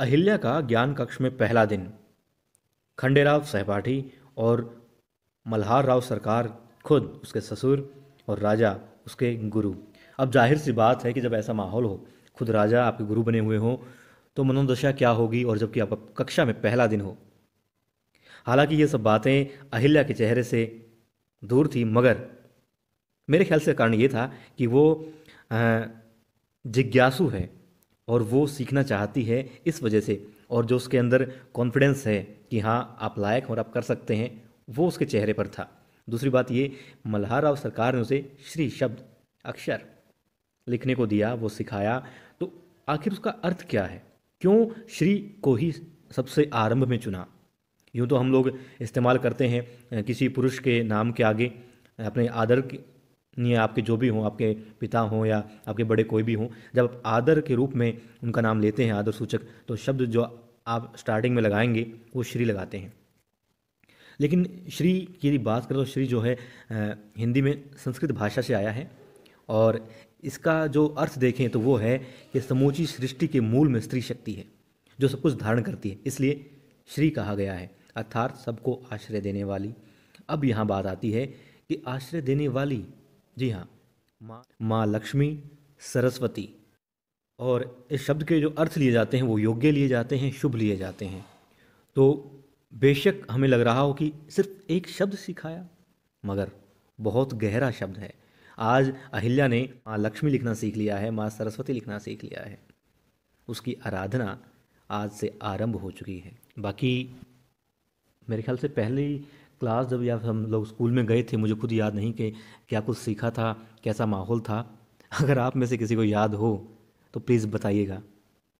अहिल्या का ज्ञान कक्ष में पहला दिन खंडेराव सहपाठी और मल्हार राव सरकार खुद उसके ससुर और राजा उसके गुरु अब जाहिर सी बात है कि जब ऐसा माहौल हो खुद राजा आपके गुरु बने हुए हों तो मनोदशा क्या होगी और जबकि आप कक्षा में पहला दिन हो हालांकि ये सब बातें अहिल्या के चेहरे से दूर थी मगर मेरे ख्याल से कारण ये था कि वो जिज्ञासु है और वो सीखना चाहती है इस वजह से और जो उसके अंदर कॉन्फिडेंस है कि हाँ आप लायक और आप कर सकते हैं वो उसके चेहरे पर था दूसरी बात ये मल्हार राव सरकार ने उसे श्री शब्द अक्षर लिखने को दिया वो सिखाया तो आखिर उसका अर्थ क्या है क्यों श्री को ही सबसे आरंभ में चुना यूँ तो हम लोग इस्तेमाल करते हैं किसी पुरुष के नाम के आगे अपने आदर या आपके जो भी हों आपके पिता हों या आपके बड़े कोई भी हों जब आप आदर के रूप में उनका नाम लेते हैं आदर सूचक तो शब्द जो आप स्टार्टिंग में लगाएंगे वो श्री लगाते हैं लेकिन श्री की यदि बात करें तो श्री जो है हिंदी में संस्कृत भाषा से आया है और इसका जो अर्थ देखें तो वो है कि समूची सृष्टि के मूल में स्त्री शक्ति है जो सब कुछ धारण करती है इसलिए श्री कहा गया है अर्थात सबको आश्रय देने वाली अब यहाँ बात आती है कि आश्रय देने वाली जी हाँ माँ माँ लक्ष्मी सरस्वती और इस शब्द के जो अर्थ लिए जाते हैं वो योग्य लिए जाते हैं शुभ लिए जाते हैं तो बेशक हमें लग रहा हो कि सिर्फ एक शब्द सिखाया मगर बहुत गहरा शब्द है आज अहिल्या ने माँ लक्ष्मी लिखना सीख लिया है माँ सरस्वती लिखना सीख लिया है उसकी आराधना आज से आरंभ हो चुकी है बाकी मेरे ख्याल से पहले क्लास जब या हम लोग स्कूल में गए थे मुझे खुद याद नहीं कि क्या कुछ सीखा था कैसा माहौल था अगर आप में से किसी को याद हो तो प्लीज़ बताइएगा